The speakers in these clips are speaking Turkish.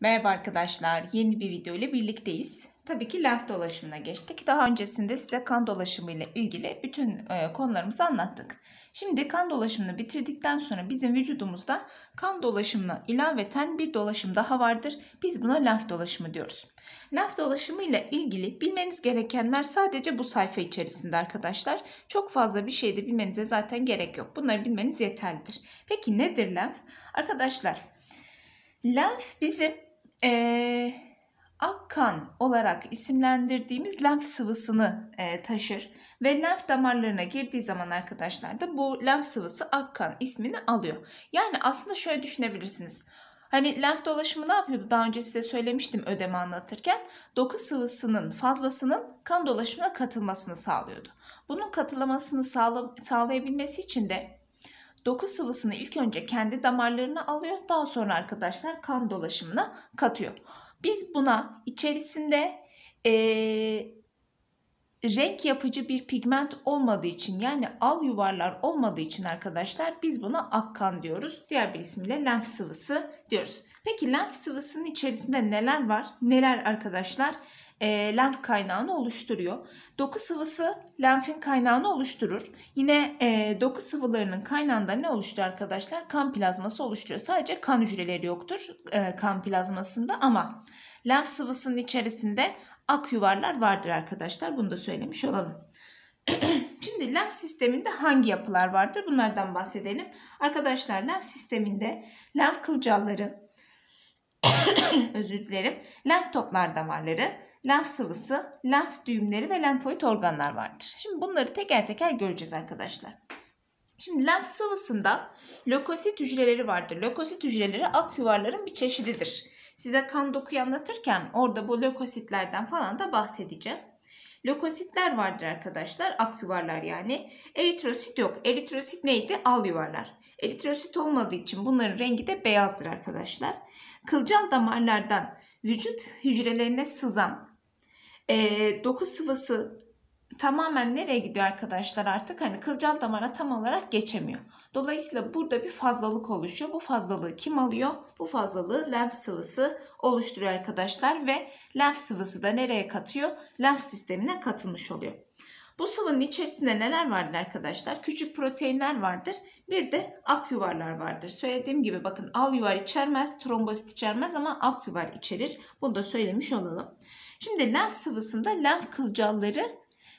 Merhaba arkadaşlar, yeni bir video ile birlikteyiz. Tabii ki lenf dolaşımına geçtik. Daha öncesinde size kan dolaşımı ile ilgili bütün e, konularımızı anlattık. Şimdi kan dolaşımını bitirdikten sonra bizim vücudumuzda kan dolaşımına ilaveten bir dolaşım daha vardır. Biz buna lenf dolaşımı diyoruz. Lenf dolaşımı ile ilgili bilmeniz gerekenler sadece bu sayfa içerisinde arkadaşlar. Çok fazla bir şey de bilmenize zaten gerek yok. Bunları bilmeniz yeterlidir. Peki nedir lenf? Arkadaşlar Lenf bizim e, akkan olarak isimlendirdiğimiz lenf sıvısını e, taşır ve lenf damarlarına girdiği zaman arkadaşlar da bu lenf sıvısı akkan ismini alıyor. Yani aslında şöyle düşünebilirsiniz. Hani lenf dolaşımı ne yapıyordu? Daha önce size söylemiştim ödemi anlatırken. Doku sıvısının fazlasının kan dolaşımına katılmasını sağlıyordu. Bunun katılamasını sağla, sağlayabilmesi için de Doku sıvısını ilk önce kendi damarlarına alıyor. Daha sonra arkadaşlar kan dolaşımına katıyor. Biz buna içerisinde e, renk yapıcı bir pigment olmadığı için yani al yuvarlar olmadığı için arkadaşlar biz buna akkan diyoruz. Diğer bir ismiyle lenf sıvısı diyoruz. Peki lenf sıvısının içerisinde neler var? Neler arkadaşlar? E, lenf kaynağını oluşturuyor. Doku sıvısı lenfin kaynağını oluşturur. Yine e, doku sıvılarının kaynağında ne oluşturur arkadaşlar? Kan plazması oluşturuyor. Sadece kan hücreleri yoktur e, kan plazmasında ama Lenf sıvısının içerisinde ak yuvarlar vardır arkadaşlar. Bunu da söylemiş olalım. Şimdi lenf sisteminde hangi yapılar vardır? Bunlardan bahsedelim. Arkadaşlar lenf sisteminde lenf kılcalları, özür dilerim, lenf toplar damarları, lenf sıvısı, lenf düğümleri ve lenfoid organlar vardır. Şimdi bunları teker teker göreceğiz arkadaşlar. Şimdi lenf sıvısında lökosit hücreleri vardır. Lökosit hücreleri ak yuvarların bir çeşididir. Size kan dokuyu anlatırken orada bu lökositlerden falan da bahsedeceğim. Lökositler vardır arkadaşlar. Ak yuvarlar yani. Eritrosit yok. Eritrosit neydi? Al yuvarlar. Eritrosit olmadığı için bunların rengi de beyazdır arkadaşlar. Kılcal damarlardan vücut hücrelerine sızan e, doku sıvısı tamamen nereye gidiyor arkadaşlar artık? Hani kılcal damara tam olarak geçemiyor. Dolayısıyla burada bir fazlalık oluşuyor. Bu fazlalığı kim alıyor? Bu fazlalığı lenf sıvısı oluşturuyor arkadaşlar ve lenf sıvısı da nereye katıyor? Lenf sistemine katılmış oluyor. Bu sıvının içerisinde neler vardır arkadaşlar? Küçük proteinler vardır. Bir de ak yuvarlar vardır. Söylediğim gibi bakın al yuvar içermez, trombosit içermez ama ak yuvar içerir. Bunu da söylemiş olalım. Şimdi lenf sıvısında lenf kılcalları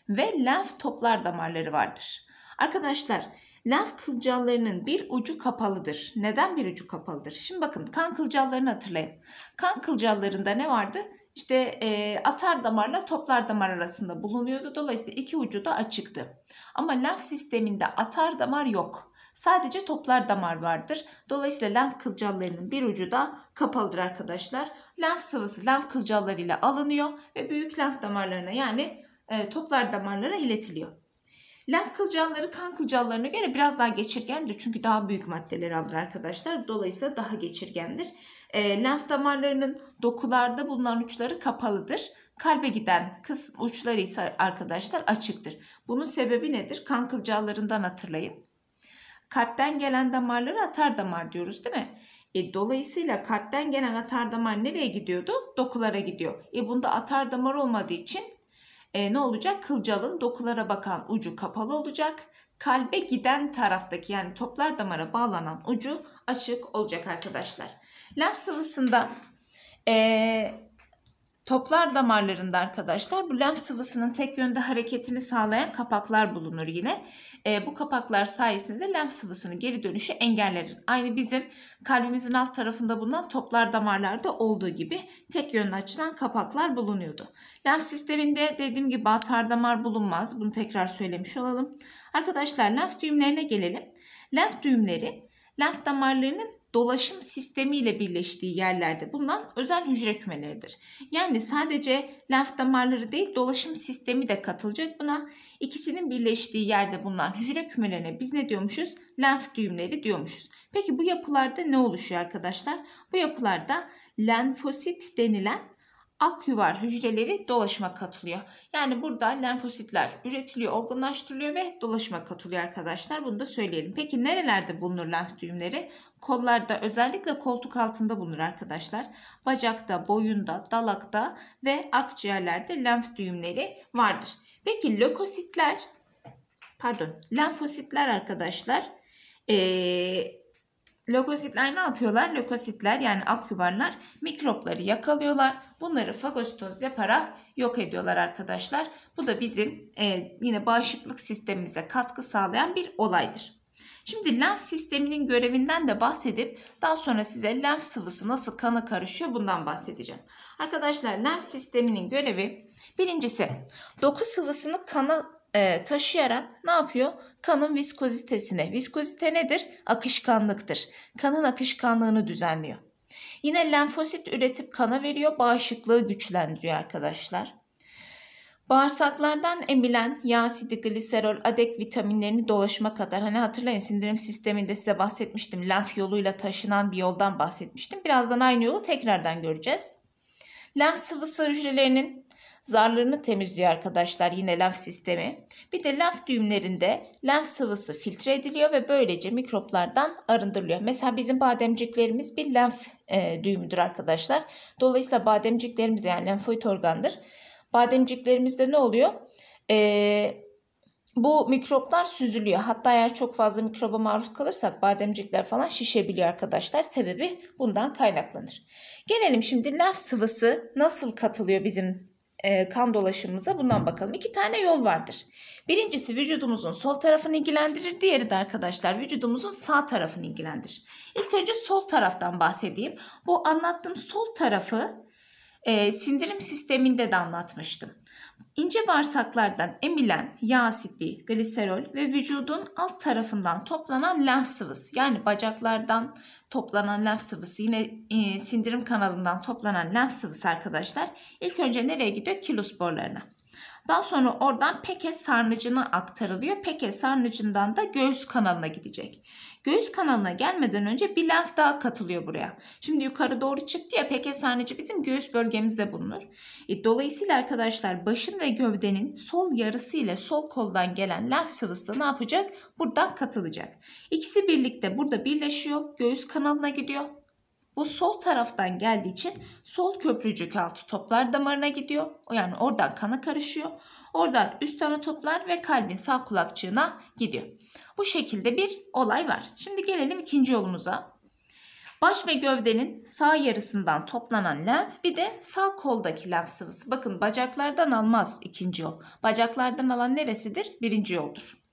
ve lenf toplar damarları vardır. Arkadaşlar lenf kılcallarının bir ucu kapalıdır. Neden bir ucu kapalıdır? Şimdi bakın kan kılcallarını hatırlayın. Kan kılcallarında ne vardı? İşte e, atar damarla toplar damar arasında bulunuyordu. Dolayısıyla iki ucu da açıktı. Ama lenf sisteminde atar damar yok. Sadece toplar damar vardır. Dolayısıyla lenf kılcallarının bir ucu da kapalıdır arkadaşlar. Lenf sıvısı lenf kılcallarıyla alınıyor ve büyük lenf damarlarına yani e, toplar damarlara iletiliyor. Lenf kılcalları kan kılcallarına göre biraz daha geçirgendir. Çünkü daha büyük maddeleri alır arkadaşlar. Dolayısıyla daha geçirgendir. E, lenf damarlarının dokularda bulunan uçları kapalıdır. Kalbe giden kısım uçları ise arkadaşlar açıktır. Bunun sebebi nedir? Kan kılcallarından hatırlayın. Kalpten gelen damarları atar damar diyoruz değil mi? E, dolayısıyla kalpten gelen atar damar nereye gidiyordu? Dokulara gidiyor. E, bunda atar damar olmadığı için e, ne olacak? Kılcalın dokulara bakan ucu kapalı olacak. Kalbe giden taraftaki yani toplar damara bağlanan ucu açık olacak arkadaşlar. Lenf sıvısında e, Toplar damarlarında arkadaşlar bu lenf sıvısının tek yönde hareketini sağlayan kapaklar bulunur yine. E, bu kapaklar sayesinde de lenf sıvısının geri dönüşü engellerin. Aynı bizim kalbimizin alt tarafında bulunan toplar damarlarda olduğu gibi tek yönlü açılan kapaklar bulunuyordu. Lenf sisteminde dediğim gibi atar damar bulunmaz. Bunu tekrar söylemiş olalım. Arkadaşlar lenf düğümlerine gelelim. Lenf düğümleri lenf damarlarının dolaşım sistemiyle birleştiği yerlerde bulunan özel hücre kümeleridir. Yani sadece lenf damarları değil dolaşım sistemi de katılacak buna. İkisinin birleştiği yerde bulunan hücre kümelerine biz ne diyormuşuz? Lenf düğümleri diyormuşuz. Peki bu yapılarda ne oluşuyor arkadaşlar? Bu yapılarda lenfosit denilen akyuvar hücreleri dolaşıma katılıyor. Yani burada lenfositler üretiliyor, olgunlaştırılıyor ve dolaşıma katılıyor arkadaşlar. Bunu da söyleyelim. Peki nerelerde bulunur lenf düğümleri? Kollarda özellikle koltuk altında bulunur arkadaşlar. Bacakta, boyunda, dalakta ve akciğerlerde lenf düğümleri vardır. Peki lökositler, pardon lenfositler arkadaşlar ee, Lökositler ne yapıyorlar? Lökositler yani akyuvarlar mikropları yakalıyorlar. Bunları fagositoz yaparak yok ediyorlar arkadaşlar. Bu da bizim e, yine bağışıklık sistemimize katkı sağlayan bir olaydır. Şimdi lenf sisteminin görevinden de bahsedip daha sonra size lenf sıvısı nasıl kana karışıyor bundan bahsedeceğim. Arkadaşlar lenf sisteminin görevi birincisi doku sıvısını kana e, taşıyarak ne yapıyor? Kanın viskozitesine, Viskozite nedir? Akışkanlıktır. Kanın akışkanlığını düzenliyor. Yine lenfosit üretip kana veriyor. Bağışıklığı güçlendiriyor arkadaşlar. Bağırsaklardan emilen yağ, sidi, gliserol, adek vitaminlerini dolaşıma kadar hani hatırlayın sindirim sisteminde size bahsetmiştim. Lenf yoluyla taşınan bir yoldan bahsetmiştim. Birazdan aynı yolu tekrardan göreceğiz. Lenf sıvısı hücrelerinin zarlarını temizliyor arkadaşlar yine lenf sistemi. Bir de lenf düğümlerinde lenf sıvısı filtre ediliyor ve böylece mikroplardan arındırılıyor. Mesela bizim bademciklerimiz bir lenf e, düğümüdür arkadaşlar. Dolayısıyla bademciklerimiz yani lenfoid organdır. Bademciklerimizde ne oluyor? Eee bu mikroplar süzülüyor. Hatta eğer çok fazla mikroba maruz kalırsak bademcikler falan şişebiliyor arkadaşlar. Sebebi bundan kaynaklanır. Gelelim şimdi lenf sıvısı nasıl katılıyor bizim e, kan dolaşımımıza bundan bakalım. İki tane yol vardır. Birincisi vücudumuzun sol tarafını ilgilendirir. Diğeri de arkadaşlar vücudumuzun sağ tarafını ilgilendirir. İlk önce sol taraftan bahsedeyim. Bu anlattığım sol tarafı e, sindirim sisteminde de anlatmıştım. İnce bağırsaklardan emilen yağ asitliği, gliserol ve vücudun alt tarafından toplanan lenf sıvısı yani bacaklardan toplanan lenf sıvısı yine e, sindirim kanalından toplanan lenf sıvısı arkadaşlar ilk önce nereye gidiyor? kilosporlarına? Daha sonra oradan peke sarnıcına aktarılıyor. Peke sarnıcından da göğüs kanalına gidecek. Göğüs kanalına gelmeden önce bir lenf daha katılıyor buraya. Şimdi yukarı doğru çıktı ya peke sarnıcı bizim göğüs bölgemizde bulunur. E, dolayısıyla arkadaşlar başın ve gövdenin sol yarısı ile sol koldan gelen lenf sıvısı da ne yapacak? Buradan katılacak. İkisi birlikte burada birleşiyor. Göğüs kanalına gidiyor. Bu sol taraftan geldiği için sol köprücük altı toplar damarına gidiyor. Yani oradan kana karışıyor. Oradan üst ana toplar ve kalbin sağ kulakçığına gidiyor. Bu şekilde bir olay var. Şimdi gelelim ikinci yolumuza. Baş ve gövdenin sağ yarısından toplanan lenf bir de sağ koldaki lenf sıvısı. Bakın bacaklardan almaz ikinci yol. Bacaklardan alan neresidir? Birinci yoldur.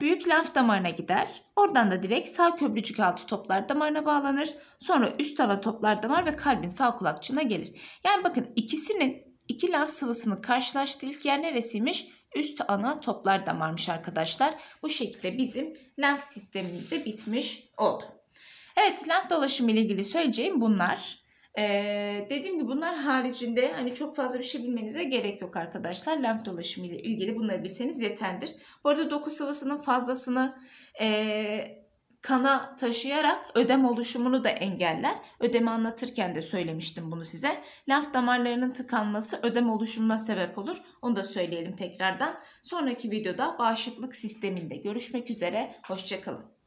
Büyük lenf damarına gider. Oradan da direkt sağ köprücük altı toplar damarına bağlanır. Sonra üst ana toplar damar ve kalbin sağ kulakçığına gelir. Yani bakın ikisinin iki lenf sıvısını karşılaştığı ilk yer neresiymiş? Üst ana toplar damarmış arkadaşlar. Bu şekilde bizim lenf sistemimiz de bitmiş oldu. Evet lenf dolaşımı ile ilgili söyleyeceğim bunlar. Ee, dediğim gibi bunlar haricinde hani çok fazla bir şey bilmenize gerek yok arkadaşlar. Lenf dolaşımı ile ilgili bunları bilseniz yeterdir. Bu arada doku sıvısının fazlasını e, kana taşıyarak ödem oluşumunu da engeller. Ödemi anlatırken de söylemiştim bunu size. Lenf damarlarının tıkanması ödem oluşumuna sebep olur. Onu da söyleyelim tekrardan. Sonraki videoda bağışıklık sisteminde görüşmek üzere. Hoşçakalın.